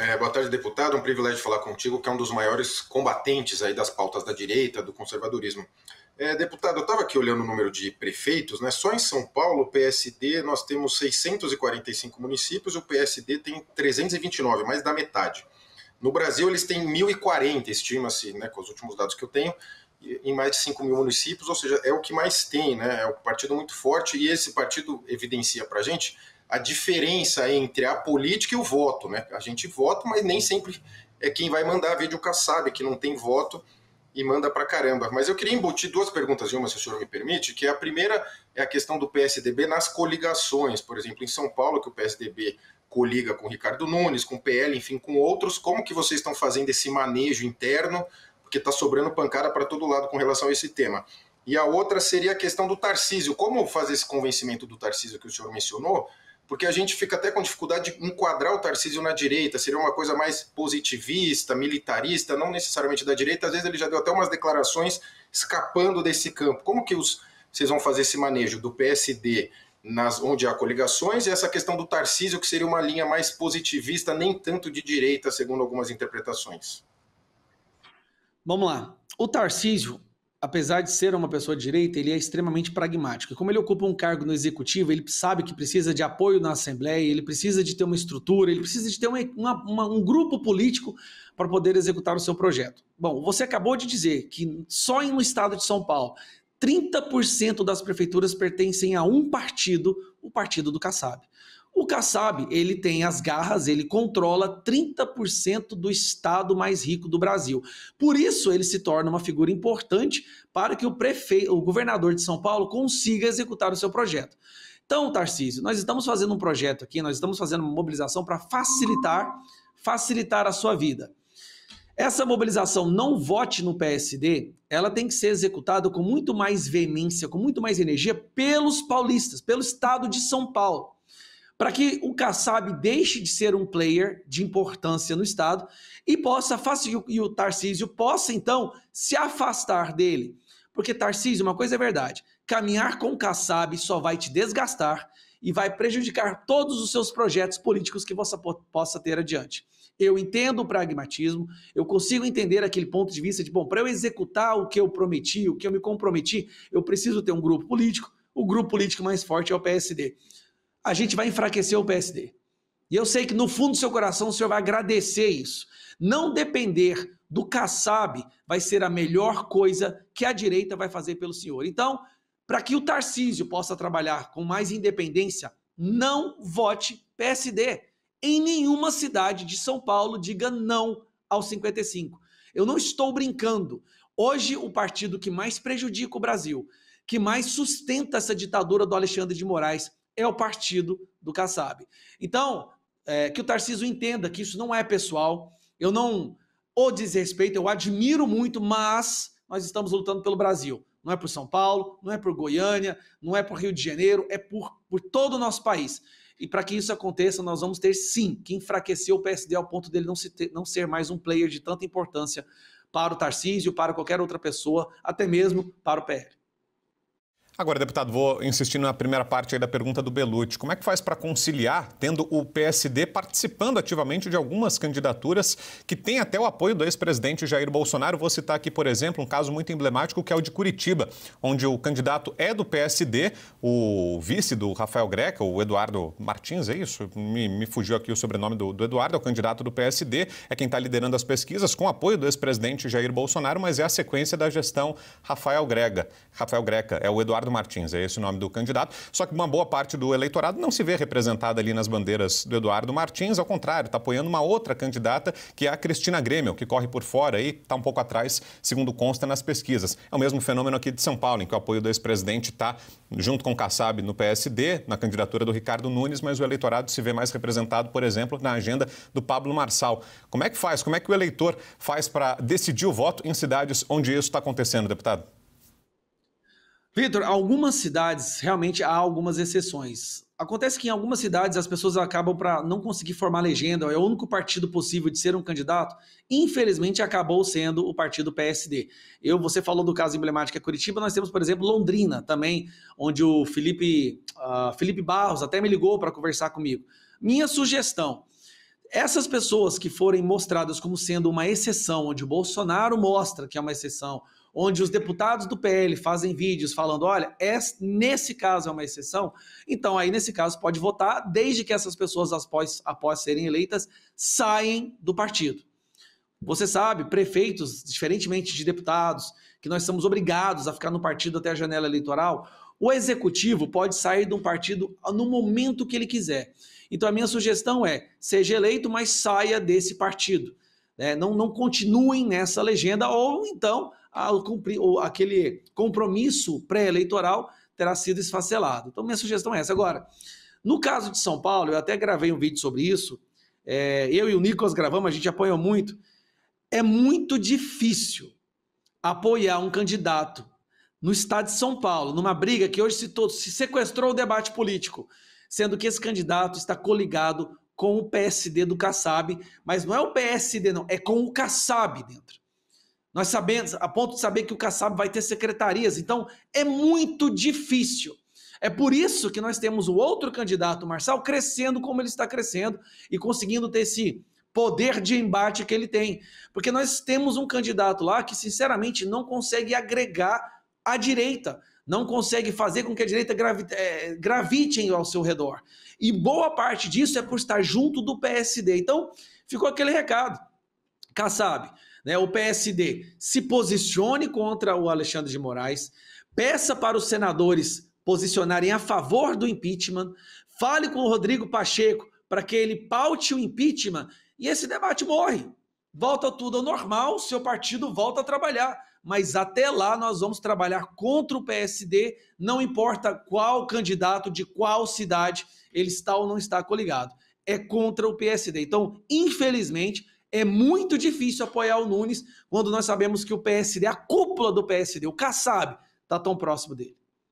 É, boa tarde, deputado. É um privilégio falar contigo, que é um dos maiores combatentes aí das pautas da direita, do conservadorismo. É, deputado, eu estava aqui olhando o número de prefeitos, né? Só em São Paulo, PSD, nós temos 645 municípios, o PSD tem 329, mais da metade. No Brasil, eles têm 1.040, estima-se, né, com os últimos dados que eu tenho, em mais de 5 mil municípios, ou seja, é o que mais tem, né? É um partido muito forte e esse partido evidencia para a gente a diferença entre a política e o voto. Né? A gente vota, mas nem sempre é quem vai mandar. vídeo o Kassab, que não tem voto e manda para caramba. Mas eu queria embutir duas perguntas de uma, se o senhor me permite, que a primeira é a questão do PSDB nas coligações. Por exemplo, em São Paulo, que o PSDB coliga com Ricardo Nunes, com PL, enfim, com outros. Como que vocês estão fazendo esse manejo interno? Porque está sobrando pancada para todo lado com relação a esse tema. E a outra seria a questão do Tarcísio. Como fazer esse convencimento do Tarcísio que o senhor mencionou? porque a gente fica até com dificuldade de enquadrar o Tarcísio na direita, seria uma coisa mais positivista, militarista, não necessariamente da direita. Às vezes ele já deu até umas declarações escapando desse campo. Como que os, vocês vão fazer esse manejo do PSD nas, onde há coligações, e essa questão do Tarcísio, que seria uma linha mais positivista, nem tanto de direita, segundo algumas interpretações. Vamos lá. O Tarcísio, apesar de ser uma pessoa de direita, ele é extremamente pragmático. como ele ocupa um cargo no executivo, ele sabe que precisa de apoio na Assembleia, ele precisa de ter uma estrutura, ele precisa de ter uma, uma, um grupo político para poder executar o seu projeto. Bom, você acabou de dizer que só em um estado de São Paulo, 30% das prefeituras pertencem a um partido, o partido do Kassab. O Kassab, ele tem as garras, ele controla 30% do estado mais rico do Brasil. Por isso, ele se torna uma figura importante para que o prefeito, o governador de São Paulo consiga executar o seu projeto. Então, Tarcísio, nós estamos fazendo um projeto aqui, nós estamos fazendo uma mobilização para facilitar, facilitar a sua vida. Essa mobilização não vote no PSD, ela tem que ser executada com muito mais veemência, com muito mais energia pelos paulistas, pelo estado de São Paulo para que o Kassab deixe de ser um player de importância no Estado e possa e o Tarcísio possa, então, se afastar dele. Porque, Tarcísio, uma coisa é verdade: caminhar com o Kassab só vai te desgastar e vai prejudicar todos os seus projetos políticos que você possa ter adiante. Eu entendo o pragmatismo, eu consigo entender aquele ponto de vista de, bom, para eu executar o que eu prometi, o que eu me comprometi, eu preciso ter um grupo político, o grupo político mais forte é o PSD a gente vai enfraquecer o PSD. E eu sei que no fundo do seu coração o senhor vai agradecer isso. Não depender do Kassab vai ser a melhor coisa que a direita vai fazer pelo senhor. Então, para que o Tarcísio possa trabalhar com mais independência, não vote PSD. Em nenhuma cidade de São Paulo diga não ao 55. Eu não estou brincando. Hoje, o partido que mais prejudica o Brasil, que mais sustenta essa ditadura do Alexandre de Moraes, é o partido do Kassab. Então, é, que o Tarcísio entenda que isso não é pessoal, eu não o desrespeito, eu admiro muito, mas nós estamos lutando pelo Brasil. Não é por São Paulo, não é por Goiânia, não é por Rio de Janeiro, é por, por todo o nosso país. E para que isso aconteça, nós vamos ter sim que enfraquecer o PSD ao ponto dele não, se ter, não ser mais um player de tanta importância para o Tarcísio, para qualquer outra pessoa, até mesmo para o PL. Agora, deputado, vou insistir na primeira parte da pergunta do Belucci. Como é que faz para conciliar, tendo o PSD participando ativamente de algumas candidaturas que têm até o apoio do ex-presidente Jair Bolsonaro? Vou citar aqui, por exemplo, um caso muito emblemático que é o de Curitiba, onde o candidato é do PSD, o vice do Rafael Greca, o Eduardo Martins, é isso? Me, me fugiu aqui o sobrenome do, do Eduardo, é o candidato do PSD, é quem está liderando as pesquisas com apoio do ex-presidente Jair Bolsonaro, mas é a sequência da gestão Rafael Greca Rafael Greca é o Eduardo Ricardo Martins, é esse o nome do candidato. Só que uma boa parte do eleitorado não se vê representada ali nas bandeiras do Eduardo Martins, ao contrário, está apoiando uma outra candidata, que é a Cristina Grêmio, que corre por fora e está um pouco atrás, segundo consta nas pesquisas. É o mesmo fenômeno aqui de São Paulo, em que o apoio do ex-presidente está junto com o Kassab no PSD, na candidatura do Ricardo Nunes, mas o eleitorado se vê mais representado, por exemplo, na agenda do Pablo Marçal. Como é que faz? Como é que o eleitor faz para decidir o voto em cidades onde isso está acontecendo, deputado? Vitor, algumas cidades, realmente há algumas exceções. Acontece que em algumas cidades as pessoas acabam para não conseguir formar legenda, é o único partido possível de ser um candidato, infelizmente acabou sendo o partido PSD. Eu, você falou do caso emblemático é Curitiba, nós temos, por exemplo, Londrina também, onde o Felipe, uh, Felipe Barros até me ligou para conversar comigo. Minha sugestão, essas pessoas que forem mostradas como sendo uma exceção, onde o Bolsonaro mostra que é uma exceção, onde os deputados do PL fazem vídeos falando: olha, nesse caso é uma exceção, então aí nesse caso pode votar, desde que essas pessoas, após, após serem eleitas, saem do partido. Você sabe, prefeitos, diferentemente de deputados, que nós somos obrigados a ficar no partido até a janela eleitoral, o executivo pode sair de um partido no momento que ele quiser. Então a minha sugestão é: seja eleito, mas saia desse partido. Né? Não, não continuem nessa legenda, ou então ao cumprir ou aquele compromisso pré-eleitoral terá sido esfacelado. Então, minha sugestão é essa. Agora, no caso de São Paulo, eu até gravei um vídeo sobre isso. É, eu e o Nicolas gravamos, a gente apoiou muito. É muito difícil apoiar um candidato no estado de São Paulo, numa briga que hoje se, se sequestrou o debate político, sendo que esse candidato está coligado com o PSD do Kassab, mas não é o PSD, não, é com o Kassab dentro. Nós sabemos, a ponto de saber que o Kassab vai ter secretarias. Então, é muito difícil. É por isso que nós temos o outro candidato, o Marçal, crescendo como ele está crescendo e conseguindo ter esse poder de embate que ele tem. Porque nós temos um candidato lá que, sinceramente, não consegue agregar a direita, não consegue fazer com que a direita gravite, eh, gravite ao seu redor. E boa parte disso é por estar junto do PSD. Então, ficou aquele recado. Kassab, né, o PSD se posicione contra o Alexandre de Moraes, peça para os senadores posicionarem a favor do impeachment, fale com o Rodrigo Pacheco para que ele paute o impeachment e esse debate morre. Volta tudo ao normal, seu partido volta a trabalhar. Mas até lá nós vamos trabalhar contra o PSD, não importa qual candidato de qual cidade ele está ou não está coligado. É contra o PSD. Então, infelizmente, é muito difícil apoiar o Nunes quando nós sabemos que o PSD, a cúpula do PSD, o Kassab, está tão próximo dele.